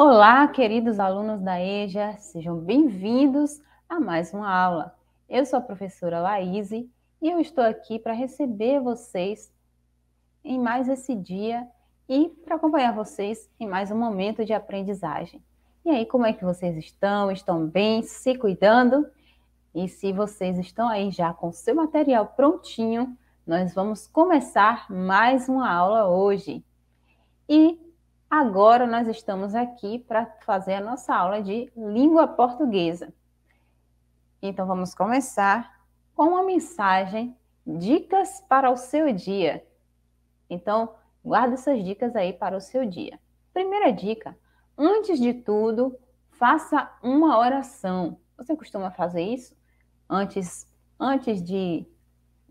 Olá, queridos alunos da EJA, sejam bem-vindos a mais uma aula. Eu sou a professora Laís e eu estou aqui para receber vocês em mais esse dia e para acompanhar vocês em mais um momento de aprendizagem. E aí, como é que vocês estão? Estão bem? Se cuidando? E se vocês estão aí já com seu material prontinho, nós vamos começar mais uma aula hoje. E Agora nós estamos aqui para fazer a nossa aula de língua portuguesa. Então vamos começar com uma mensagem, dicas para o seu dia. Então, guarda essas dicas aí para o seu dia. Primeira dica: antes de tudo, faça uma oração. Você costuma fazer isso antes antes de,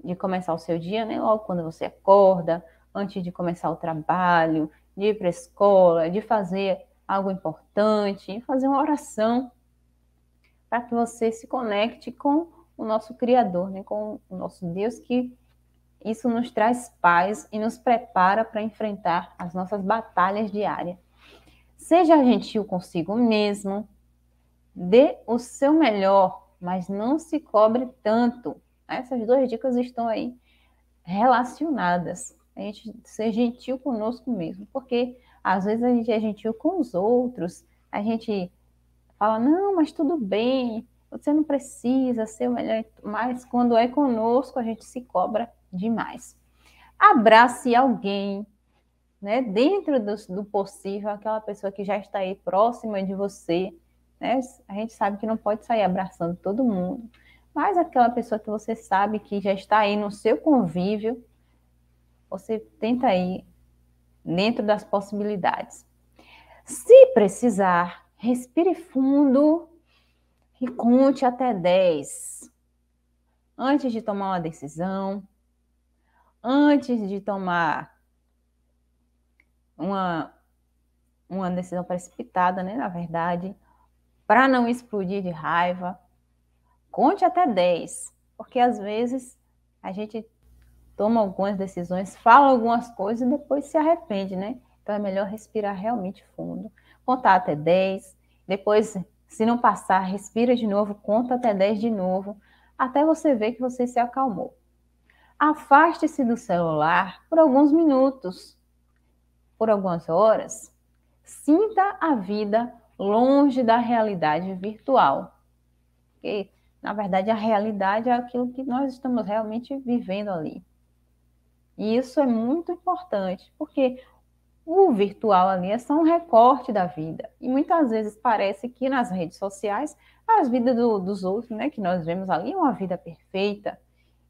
de começar o seu dia, né? Logo quando você acorda, antes de começar o trabalho, de ir para a escola, de fazer algo importante, fazer uma oração para que você se conecte com o nosso Criador, né? com o nosso Deus, que isso nos traz paz e nos prepara para enfrentar as nossas batalhas diárias. Seja gentil consigo mesmo, dê o seu melhor, mas não se cobre tanto. Essas duas dicas estão aí relacionadas a gente ser gentil conosco mesmo, porque às vezes a gente é gentil com os outros, a gente fala, não, mas tudo bem, você não precisa ser o melhor, mas quando é conosco, a gente se cobra demais. Abrace alguém, né, dentro do, do possível, aquela pessoa que já está aí próxima de você, né, a gente sabe que não pode sair abraçando todo mundo, mas aquela pessoa que você sabe que já está aí no seu convívio, você tenta ir dentro das possibilidades. Se precisar, respire fundo e conte até 10. Antes de tomar uma decisão, antes de tomar uma, uma decisão precipitada, né, na verdade, para não explodir de raiva, conte até 10, porque às vezes a gente toma algumas decisões, fala algumas coisas e depois se arrepende, né? Então é melhor respirar realmente fundo, contar até 10, depois, se não passar, respira de novo, conta até 10 de novo, até você ver que você se acalmou. Afaste-se do celular por alguns minutos, por algumas horas. Sinta a vida longe da realidade virtual. Porque, na verdade, a realidade é aquilo que nós estamos realmente vivendo ali. E isso é muito importante, porque o virtual ali é só um recorte da vida. E muitas vezes parece que nas redes sociais, as vidas do, dos outros, né, que nós vemos ali, é uma vida perfeita.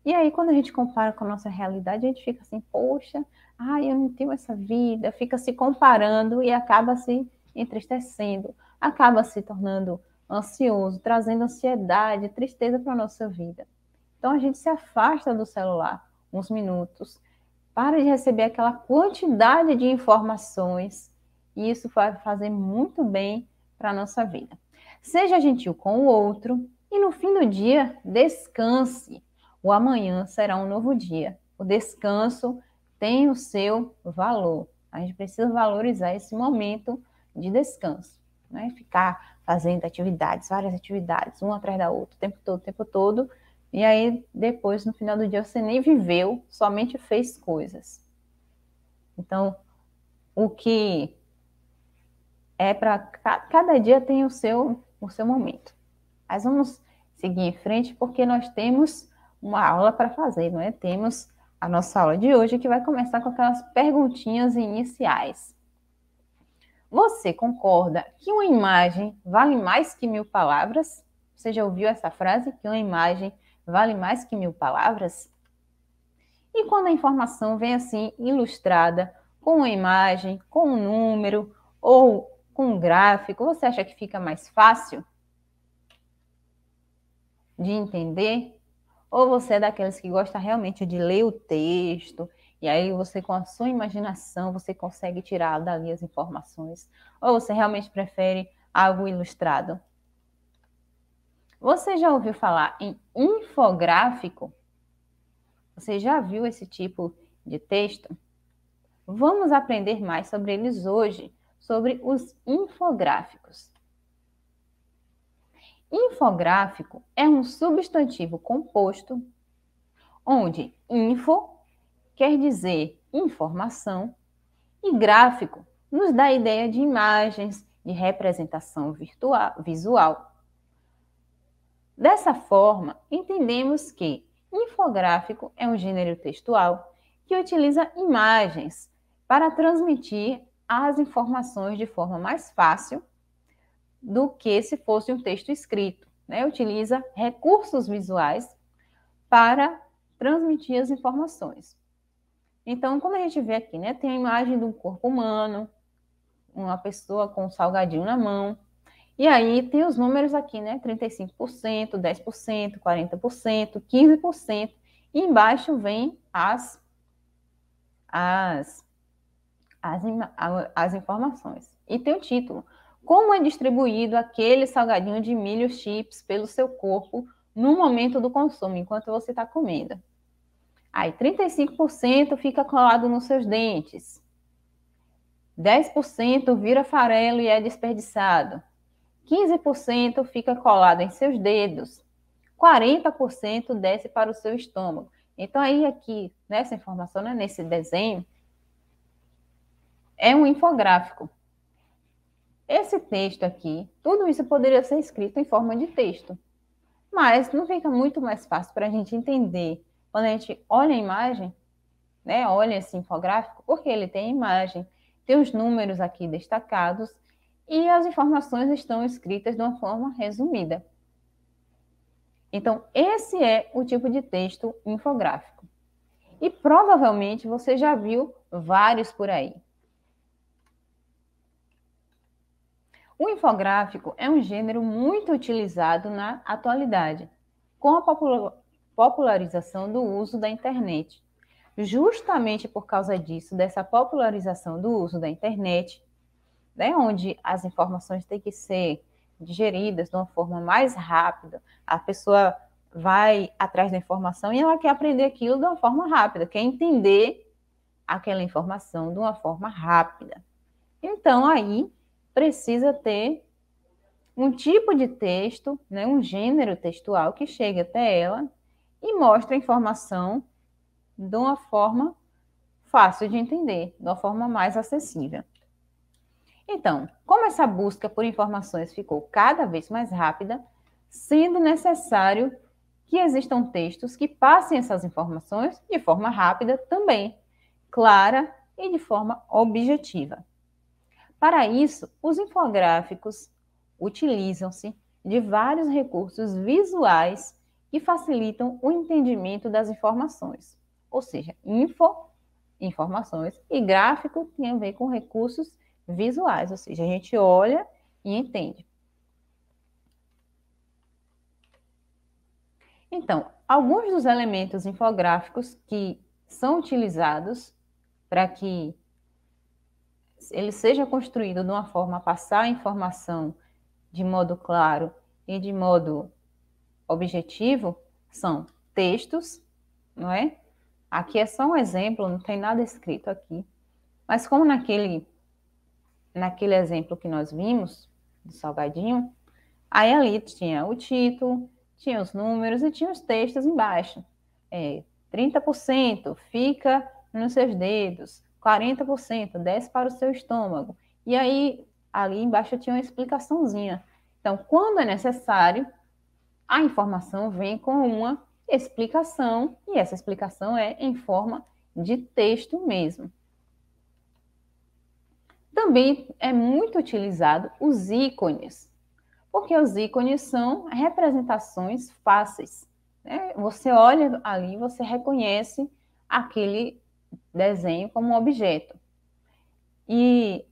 E aí, quando a gente compara com a nossa realidade, a gente fica assim, poxa, ai, eu não tenho essa vida, fica se comparando e acaba se entristecendo, acaba se tornando ansioso, trazendo ansiedade, tristeza para a nossa vida. Então, a gente se afasta do celular uns minutos para de receber aquela quantidade de informações e isso vai fazer muito bem para a nossa vida. Seja gentil com o outro e no fim do dia, descanse. O amanhã será um novo dia. O descanso tem o seu valor. A gente precisa valorizar esse momento de descanso. Não é ficar fazendo atividades, várias atividades, uma atrás da outra, o tempo todo, o tempo todo e aí, depois, no final do dia, você nem viveu, somente fez coisas. Então, o que é para cada dia tem o seu o seu momento. Mas vamos seguir em frente porque nós temos uma aula para fazer, não é? Temos a nossa aula de hoje que vai começar com aquelas perguntinhas iniciais. Você concorda que uma imagem vale mais que mil palavras? Você já ouviu essa frase que uma imagem vale mais que mil palavras? E quando a informação vem assim ilustrada, com uma imagem, com um número ou com um gráfico, você acha que fica mais fácil de entender? Ou você é daqueles que gosta realmente de ler o texto e aí você com a sua imaginação você consegue tirar dali as informações? Ou você realmente prefere algo ilustrado? Você já ouviu falar em infográfico? Você já viu esse tipo de texto? Vamos aprender mais sobre eles hoje, sobre os infográficos. Infográfico é um substantivo composto onde info quer dizer informação e gráfico nos dá a ideia de imagens, de representação virtual, visual. Dessa forma, entendemos que infográfico é um gênero textual que utiliza imagens para transmitir as informações de forma mais fácil do que se fosse um texto escrito. Né? Utiliza recursos visuais para transmitir as informações. Então, como a gente vê aqui, né, tem a imagem de um corpo humano, uma pessoa com um salgadinho na mão, e aí tem os números aqui, né? 35%, 10%, 40%, 15%. E embaixo vem as, as, as, as informações. E tem o título. Como é distribuído aquele salgadinho de milho chips pelo seu corpo no momento do consumo, enquanto você está comendo? Aí, 35% fica colado nos seus dentes. 10% vira farelo e é desperdiçado. 15% fica colado em seus dedos, 40% desce para o seu estômago. Então, aí aqui, nessa informação, né, nesse desenho, é um infográfico. Esse texto aqui, tudo isso poderia ser escrito em forma de texto. Mas não fica muito mais fácil para a gente entender quando a gente olha a imagem, né, olha esse infográfico, porque ele tem a imagem, tem os números aqui destacados e as informações estão escritas de uma forma resumida. Então, esse é o tipo de texto infográfico. E provavelmente você já viu vários por aí. O infográfico é um gênero muito utilizado na atualidade, com a popularização do uso da internet. Justamente por causa disso, dessa popularização do uso da internet, né, onde as informações têm que ser digeridas de uma forma mais rápida, a pessoa vai atrás da informação e ela quer aprender aquilo de uma forma rápida, quer entender aquela informação de uma forma rápida. Então, aí precisa ter um tipo de texto, né, um gênero textual que chegue até ela e mostre a informação de uma forma fácil de entender, de uma forma mais acessível. Então, como essa busca por informações ficou cada vez mais rápida, sendo necessário que existam textos que passem essas informações de forma rápida também, clara e de forma objetiva. Para isso, os infográficos utilizam-se de vários recursos visuais que facilitam o entendimento das informações, ou seja, info, informações, e gráfico tem a ver com recursos visuais, ou seja, a gente olha e entende. Então, alguns dos elementos infográficos que são utilizados para que ele seja construído de uma forma a passar a informação de modo claro e de modo objetivo são textos, não é? Aqui é só um exemplo, não tem nada escrito aqui. Mas como naquele naquele exemplo que nós vimos, do salgadinho, aí ali tinha o título, tinha os números e tinha os textos embaixo. É, 30% fica nos seus dedos, 40% desce para o seu estômago. E aí, ali embaixo tinha uma explicaçãozinha. Então, quando é necessário, a informação vem com uma explicação, e essa explicação é em forma de texto mesmo. Também é muito utilizado os ícones, porque os ícones são representações fáceis. Né? Você olha ali, você reconhece aquele desenho como um objeto. E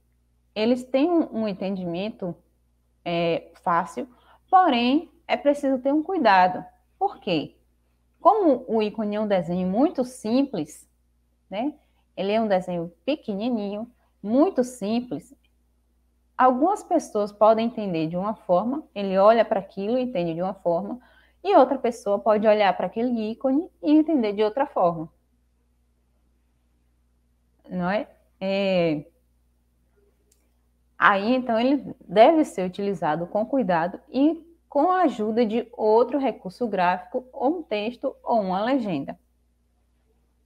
eles têm um, um entendimento é, fácil, porém é preciso ter um cuidado. Por quê? Como o ícone é um desenho muito simples, né? Ele é um desenho pequenininho, muito simples, algumas pessoas podem entender de uma forma, ele olha para aquilo e entende de uma forma, e outra pessoa pode olhar para aquele ícone e entender de outra forma. Não é? é? Aí, então, ele deve ser utilizado com cuidado e com a ajuda de outro recurso gráfico, ou um texto ou uma legenda.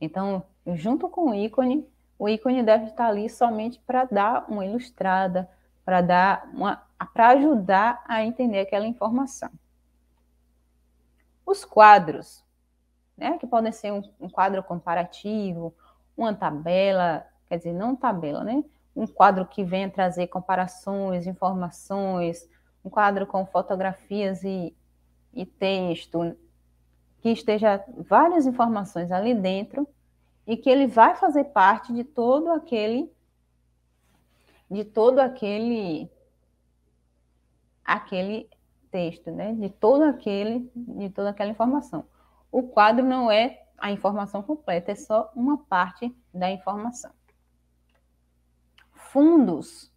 Então, junto com o ícone, o ícone deve estar ali somente para dar uma ilustrada, para dar uma para ajudar a entender aquela informação. Os quadros, né, que podem ser um, um quadro comparativo, uma tabela, quer dizer, não tabela, né? Um quadro que venha trazer comparações, informações, um quadro com fotografias e, e texto, que esteja várias informações ali dentro e que ele vai fazer parte de todo aquele de todo aquele aquele texto, né? De todo aquele de toda aquela informação. O quadro não é a informação completa, é só uma parte da informação. Fundos.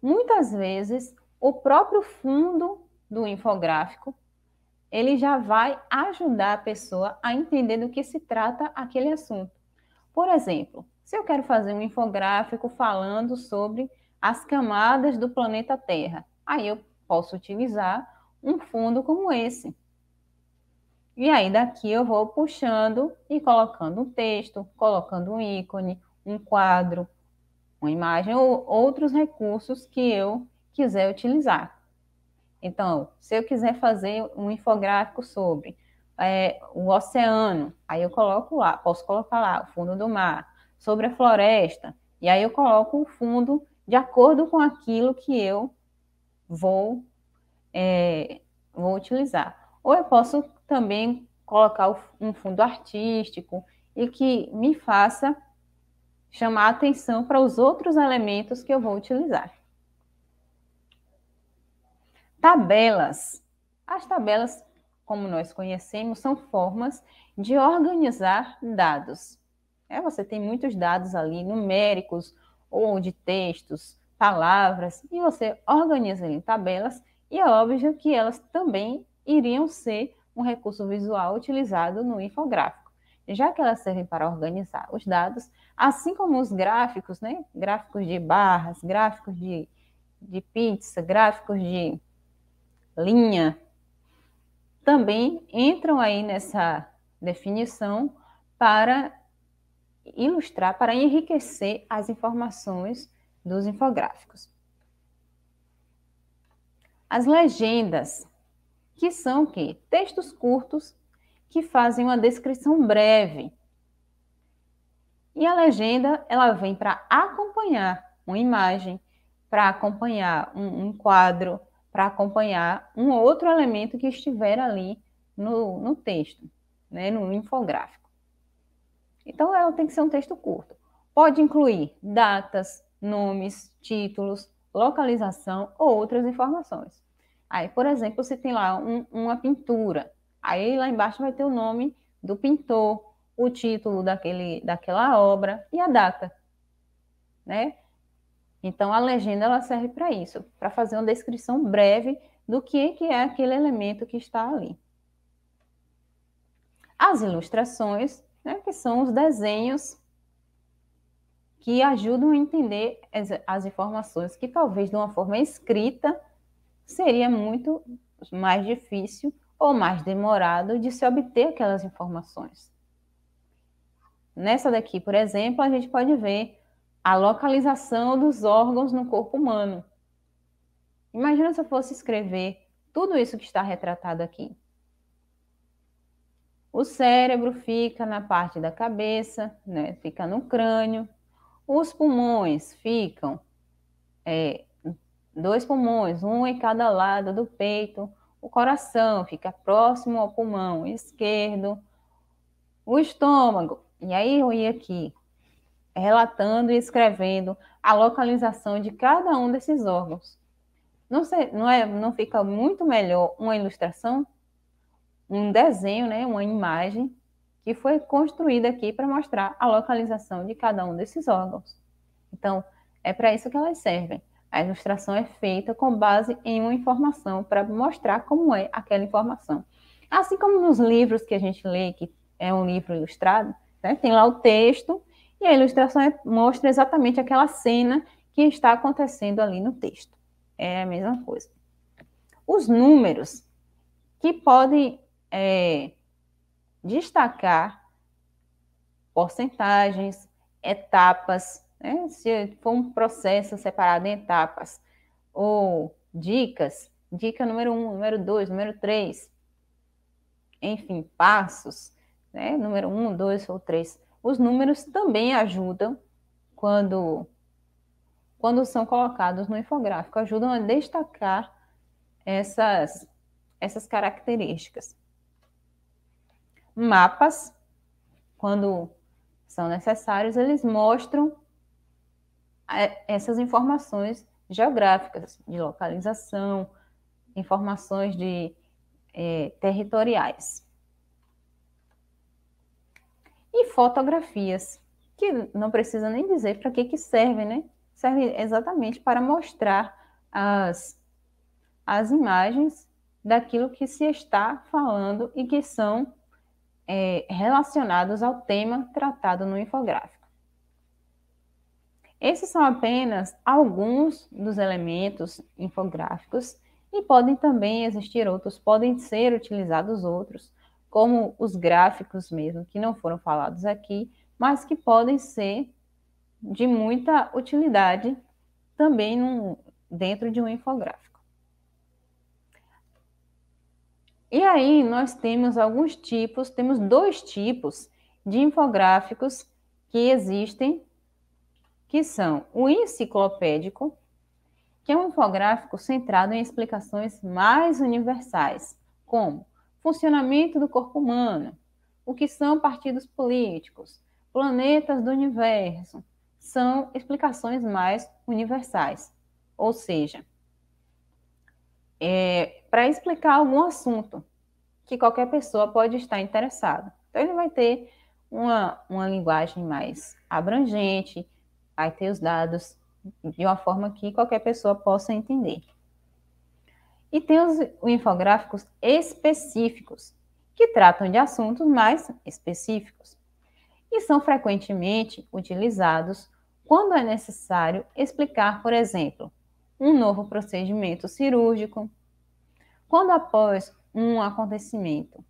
Muitas vezes o próprio fundo do infográfico ele já vai ajudar a pessoa a entender do que se trata aquele assunto. Por exemplo, se eu quero fazer um infográfico falando sobre as camadas do planeta Terra, aí eu posso utilizar um fundo como esse. E aí daqui eu vou puxando e colocando um texto, colocando um ícone, um quadro, uma imagem ou outros recursos que eu quiser utilizar. Então, se eu quiser fazer um infográfico sobre é, o oceano, aí eu coloco lá, posso colocar lá o fundo do mar, sobre a floresta, e aí eu coloco um fundo de acordo com aquilo que eu vou, é, vou utilizar. Ou eu posso também colocar um fundo artístico e que me faça chamar atenção para os outros elementos que eu vou utilizar. Tabelas. As tabelas como nós conhecemos, são formas de organizar dados. É, você tem muitos dados ali, numéricos ou de textos, palavras, e você organiza em tabelas, e é óbvio que elas também iriam ser um recurso visual utilizado no infográfico, já que elas servem para organizar os dados, assim como os gráficos, né? Gráficos de barras, gráficos de, de pizza, gráficos de linha, também entram aí nessa definição para ilustrar, para enriquecer as informações dos infográficos. As legendas, que são quê? textos curtos que fazem uma descrição breve. E a legenda, ela vem para acompanhar uma imagem, para acompanhar um, um quadro, para acompanhar um outro elemento que estiver ali no, no texto, né, no infográfico. Então, ela é, tem que ser um texto curto. Pode incluir datas, nomes, títulos, localização ou outras informações. Aí, por exemplo, você tem lá um, uma pintura. Aí lá embaixo vai ter o nome do pintor, o título daquele, daquela obra e a data. Né? Então, a legenda ela serve para isso, para fazer uma descrição breve do que, que é aquele elemento que está ali. As ilustrações, né, que são os desenhos que ajudam a entender as, as informações, que talvez de uma forma escrita seria muito mais difícil ou mais demorado de se obter aquelas informações. Nessa daqui, por exemplo, a gente pode ver a localização dos órgãos no corpo humano. Imagina se eu fosse escrever tudo isso que está retratado aqui. O cérebro fica na parte da cabeça, né? fica no crânio. Os pulmões ficam é, dois pulmões, um em cada lado do peito. O coração fica próximo ao pulmão esquerdo. O estômago, e aí eu ia aqui, relatando e escrevendo a localização de cada um desses órgãos. Não, sei, não, é, não fica muito melhor uma ilustração, um desenho, né, uma imagem que foi construída aqui para mostrar a localização de cada um desses órgãos. Então, é para isso que elas servem. A ilustração é feita com base em uma informação para mostrar como é aquela informação. Assim como nos livros que a gente lê, que é um livro ilustrado, né, tem lá o texto e a ilustração é, mostra exatamente aquela cena que está acontecendo ali no texto. É a mesma coisa. Os números que podem é, destacar porcentagens, etapas, né? se for um processo separado em etapas, ou dicas, dica número um, número dois, número três, enfim, passos, né? número um, dois ou três, os números também ajudam quando, quando são colocados no infográfico, ajudam a destacar essas, essas características. Mapas, quando são necessários, eles mostram é, essas informações geográficas, de localização, informações de eh, territoriais e fotografias, que não precisa nem dizer para que, que servem, né? Servem exatamente para mostrar as, as imagens daquilo que se está falando e que são é, relacionados ao tema tratado no infográfico. Esses são apenas alguns dos elementos infográficos e podem também existir outros, podem ser utilizados outros, como os gráficos mesmo, que não foram falados aqui, mas que podem ser de muita utilidade também num, dentro de um infográfico. E aí nós temos alguns tipos, temos dois tipos de infográficos que existem, que são o enciclopédico, que é um infográfico centrado em explicações mais universais, como funcionamento do corpo humano, o que são partidos políticos, planetas do universo, são explicações mais universais. Ou seja, é, para explicar algum assunto que qualquer pessoa pode estar interessada. Então, ele vai ter uma, uma linguagem mais abrangente, vai ter os dados de uma forma que qualquer pessoa possa entender e tem os infográficos específicos, que tratam de assuntos mais específicos e são frequentemente utilizados quando é necessário explicar, por exemplo, um novo procedimento cirúrgico, quando após um acontecimento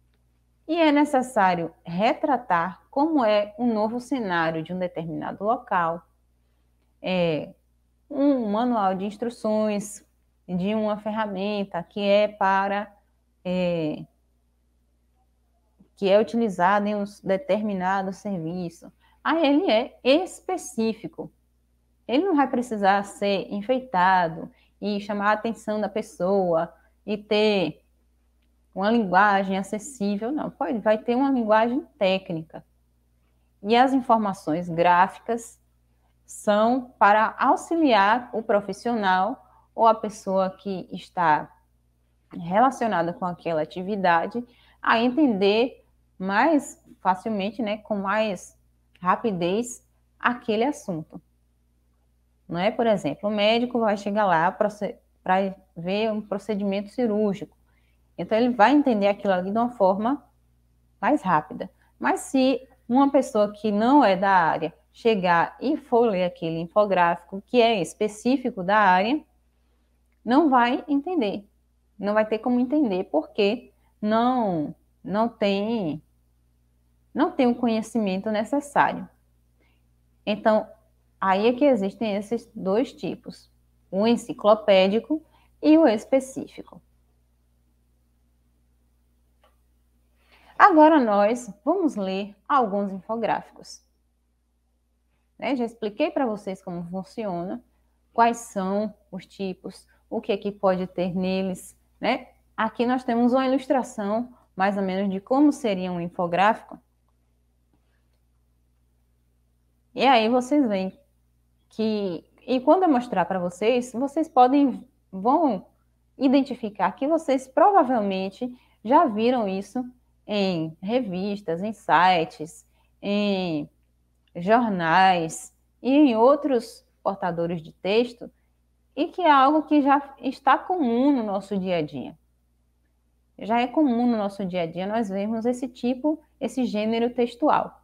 e é necessário retratar como é um novo cenário de um determinado local, é, um manual de instruções de uma ferramenta que é para é, que é utilizada em um determinado serviço. Aí ele é específico. Ele não vai precisar ser enfeitado e chamar a atenção da pessoa e ter uma linguagem acessível, não. Pode, vai ter uma linguagem técnica. E as informações gráficas são para auxiliar o profissional ou a pessoa que está relacionada com aquela atividade a entender mais facilmente, né, com mais rapidez aquele assunto. Não é, por exemplo, o médico vai chegar lá para ver um procedimento cirúrgico. Então ele vai entender aquilo ali de uma forma mais rápida. Mas se uma pessoa que não é da área chegar e for ler aquele infográfico que é específico da área, não vai entender. Não vai ter como entender porque não não tem não tem o conhecimento necessário. Então, aí é que existem esses dois tipos, o enciclopédico e o específico. Agora nós vamos ler alguns infográficos. Né? Já expliquei para vocês como funciona, quais são os tipos, o que é que pode ter neles, né? Aqui nós temos uma ilustração, mais ou menos, de como seria um infográfico. E aí vocês veem que... E quando eu mostrar para vocês, vocês podem... Vão identificar que vocês provavelmente já viram isso em revistas, em sites, em jornais e em outros portadores de texto e que é algo que já está comum no nosso dia a dia. Já é comum no nosso dia a dia nós vermos esse tipo, esse gênero textual.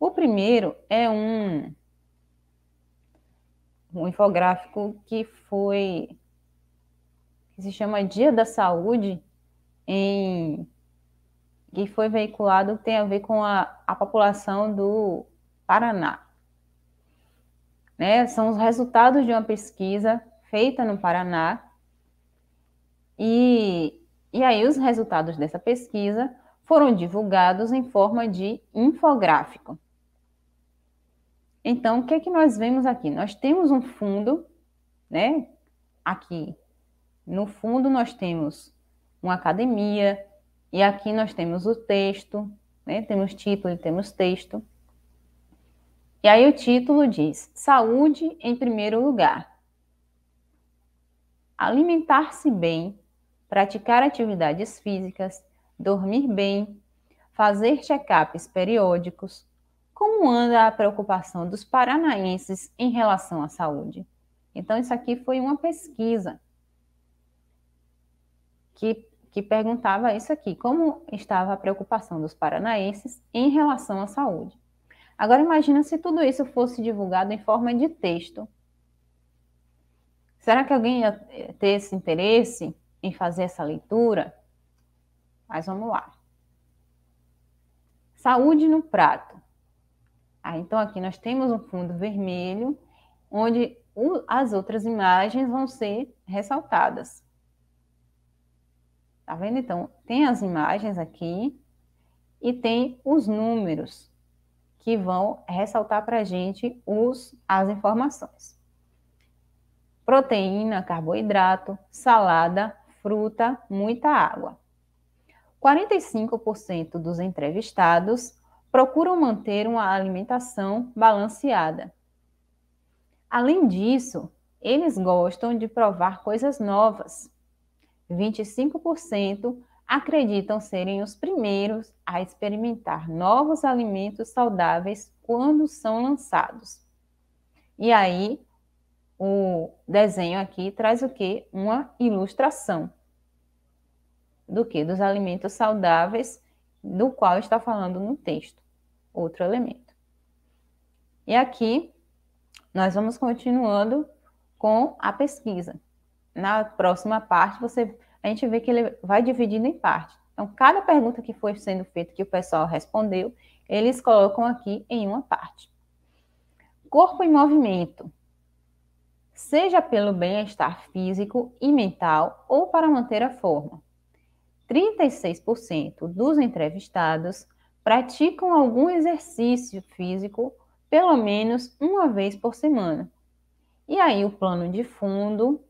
O primeiro é um, um infográfico que foi que se chama Dia da Saúde em que foi veiculado tem a ver com a, a população do Paraná. Né? São os resultados de uma pesquisa feita no Paraná. E, e aí, os resultados dessa pesquisa foram divulgados em forma de infográfico. Então, o que é que nós vemos aqui? Nós temos um fundo, né? Aqui no fundo nós temos uma academia, e aqui nós temos o texto, né? temos título e temos texto. E aí o título diz: Saúde em primeiro lugar. Alimentar-se bem, praticar atividades físicas, dormir bem, fazer check-ups periódicos. Como anda a preocupação dos paranaenses em relação à saúde? Então, isso aqui foi uma pesquisa que que perguntava isso aqui: como estava a preocupação dos paranaenses em relação à saúde? Agora imagina se tudo isso fosse divulgado em forma de texto. Será que alguém ia ter esse interesse em fazer essa leitura? Mas vamos lá. Saúde no prato. Ah, então aqui nós temos um fundo vermelho, onde as outras imagens vão ser ressaltadas. Tá vendo? Então, tem as imagens aqui e tem os números que vão ressaltar para a gente os, as informações. Proteína, carboidrato, salada, fruta, muita água. 45% dos entrevistados procuram manter uma alimentação balanceada. Além disso, eles gostam de provar coisas novas. 25% acreditam serem os primeiros a experimentar novos alimentos saudáveis quando são lançados. E aí, o desenho aqui traz o que? Uma ilustração do que? Dos alimentos saudáveis, do qual está falando no texto. Outro elemento. E aqui, nós vamos continuando com a pesquisa na próxima parte, você, a gente vê que ele vai dividindo em parte. Então, cada pergunta que foi sendo feita, que o pessoal respondeu, eles colocam aqui em uma parte. Corpo em movimento. Seja pelo bem-estar físico e mental ou para manter a forma. 36% dos entrevistados praticam algum exercício físico pelo menos uma vez por semana. E aí, o plano de fundo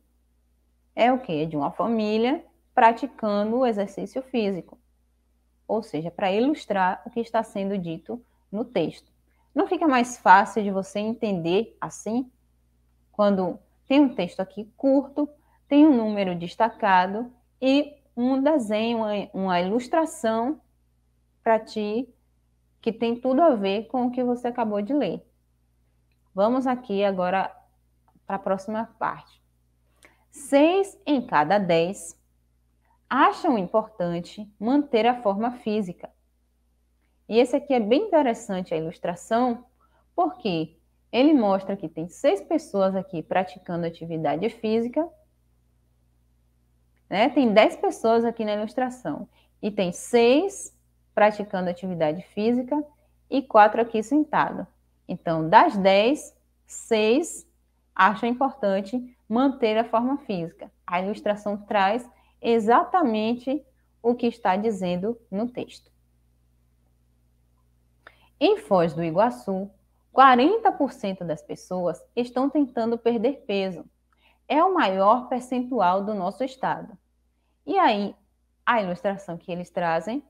é o quê? De uma família praticando o exercício físico. Ou seja, para ilustrar o que está sendo dito no texto. Não fica mais fácil de você entender assim? Quando tem um texto aqui curto, tem um número destacado e um desenho, uma, ilustração para ti que tem tudo a ver com o que você acabou de ler. Vamos aqui agora para a próxima parte. Seis em cada dez acham importante manter a forma física. E esse aqui é bem interessante a ilustração, porque ele mostra que tem seis pessoas aqui praticando atividade física, né? Tem dez pessoas aqui na ilustração e tem seis praticando atividade física e quatro aqui sentado. Então, das dez, seis acha importante manter a forma física. A ilustração traz exatamente o que está dizendo no texto. Em Foz do Iguaçu, 40% das pessoas estão tentando perder peso. É o maior percentual do nosso estado. E aí, a ilustração que eles trazem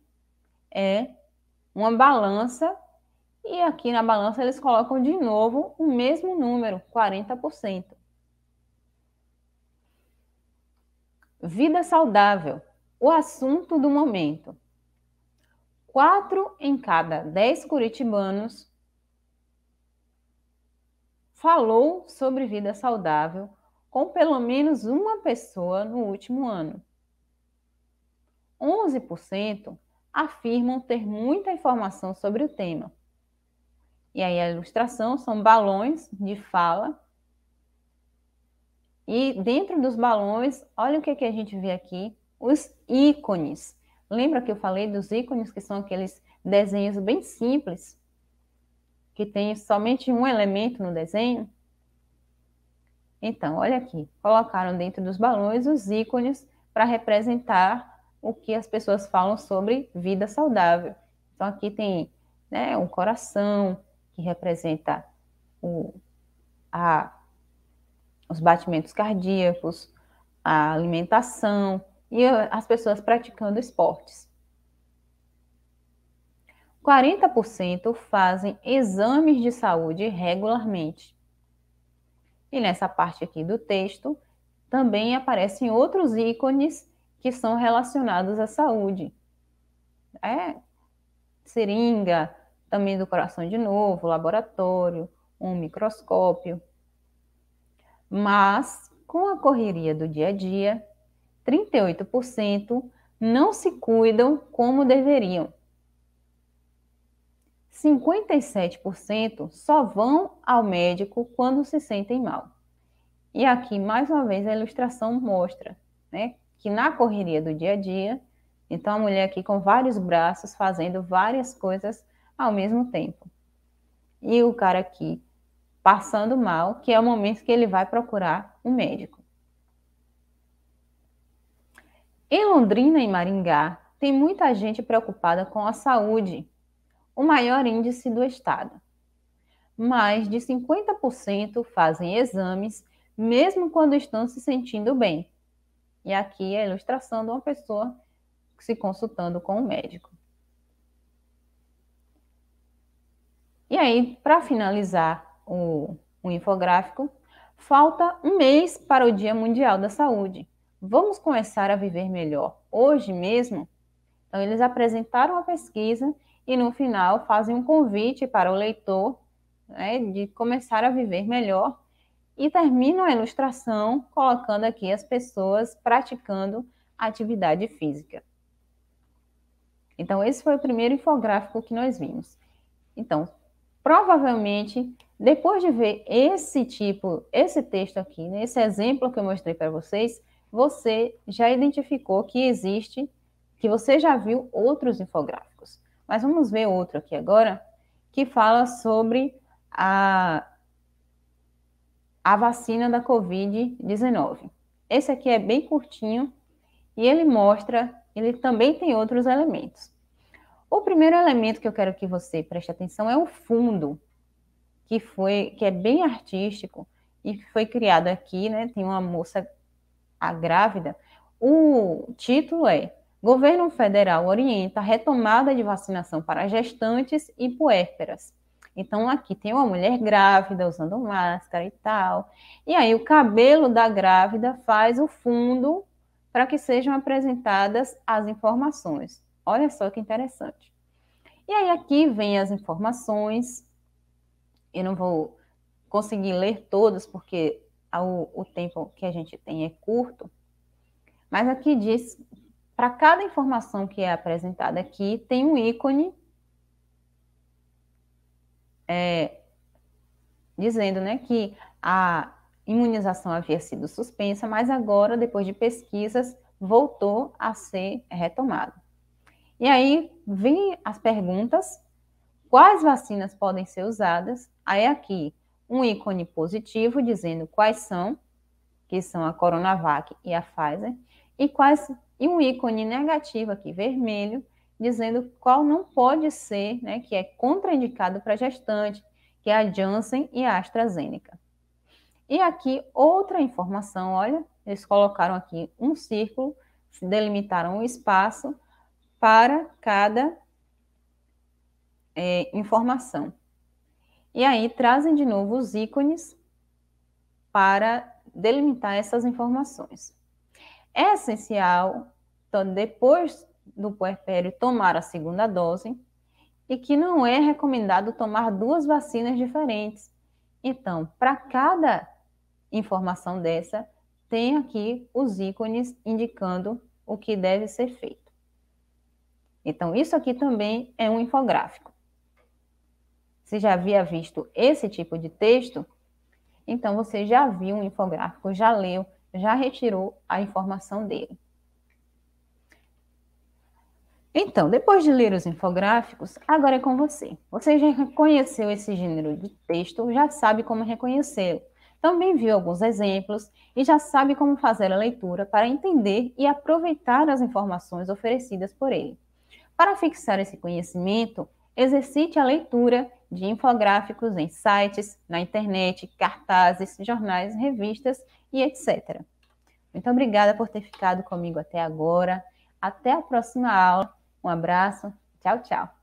é uma balança e aqui na balança eles colocam de novo o mesmo número, 40%. Vida saudável, o assunto do momento. Quatro em cada dez curitibanos falou sobre vida saudável com pelo menos uma pessoa no último ano. 11% afirmam ter muita informação sobre o tema e aí a ilustração são balões de fala. E dentro dos balões, olha o que, que a gente vê aqui, os ícones. Lembra que eu falei dos ícones, que são aqueles desenhos bem simples, que tem somente um elemento no desenho? Então, olha aqui, colocaram dentro dos balões os ícones para representar o que as pessoas falam sobre vida saudável. Então, aqui tem né, um coração, que representa o, a, os batimentos cardíacos, a alimentação e as pessoas praticando esportes. 40% fazem exames de saúde regularmente. E nessa parte aqui do texto, também aparecem outros ícones que são relacionados à saúde. É seringa, também do coração de novo, laboratório, um microscópio. Mas, com a correria do dia a dia, 38% não se cuidam como deveriam. 57% só vão ao médico quando se sentem mal. E aqui, mais uma vez, a ilustração mostra né, que na correria do dia a dia, então a mulher aqui com vários braços fazendo várias coisas ao mesmo tempo. E o cara aqui passando mal, que é o momento que ele vai procurar um médico. Em Londrina e Maringá, tem muita gente preocupada com a saúde, o maior índice do estado. Mais de 50% fazem exames, mesmo quando estão se sentindo bem. E aqui é a ilustração de uma pessoa se consultando com um médico. E aí, para finalizar o, o infográfico, falta um mês para o Dia Mundial da Saúde. Vamos começar a viver melhor hoje mesmo? Então, eles apresentaram a pesquisa e no final fazem um convite para o leitor né, de começar a viver melhor e terminam a ilustração colocando aqui as pessoas praticando atividade física. Então, esse foi o primeiro infográfico que nós vimos. Então, provavelmente, depois de ver esse tipo, esse texto aqui, né, esse exemplo que eu mostrei para vocês, você já identificou que existe, que você já viu outros infográficos. Mas vamos ver outro aqui agora, que fala sobre a, a vacina da Covid-19. Esse aqui é bem curtinho e ele mostra, ele também tem outros elementos. O primeiro elemento que eu quero que você preste atenção é o fundo, que foi que é bem artístico e foi criado aqui, né? Tem uma moça a grávida. O título é Governo Federal orienta retomada de vacinação para gestantes e puérperas. Então aqui tem uma mulher grávida usando máscara e tal. E aí o cabelo da grávida faz o fundo para que sejam apresentadas as informações. Olha só que interessante. E aí aqui vem as informações. Eu não vou conseguir ler todas porque o, o tempo que a gente tem é curto. Mas aqui diz, para cada informação que é apresentada aqui, tem um ícone é, dizendo né, que a imunização havia sido suspensa, mas agora, depois de pesquisas, voltou a ser retomada. E aí vem as perguntas: quais vacinas podem ser usadas? Aí aqui um ícone positivo dizendo quais são, que são a Coronavac e a Pfizer, e quais e um ícone negativo aqui vermelho dizendo qual não pode ser, né, que é contraindicado para gestante, que é a Janssen e a AstraZeneca. E aqui outra informação, olha, eles colocaram aqui um círculo, delimitaram um espaço para cada é, informação. E aí trazem de novo os ícones para delimitar essas informações. É essencial, então, depois do puerpério, tomar a segunda dose e que não é recomendado tomar duas vacinas diferentes. Então, para cada informação dessa, tem aqui os ícones indicando o que deve ser feito. Então, isso aqui também é um infográfico. Se já havia visto esse tipo de texto, então você já viu um infográfico, já leu, já retirou a informação dele. Então, depois de ler os infográficos, agora é com você. Você já reconheceu esse gênero de texto, já sabe como reconhecê-lo. Também viu alguns exemplos e já sabe como fazer a leitura para entender e aproveitar as informações oferecidas por ele. Para fixar esse conhecimento, exercite a leitura de infográficos em sites, na internet, cartazes, jornais, revistas e etc. Muito obrigada por ter ficado comigo até agora. Até a próxima aula. Um abraço. Tchau, tchau.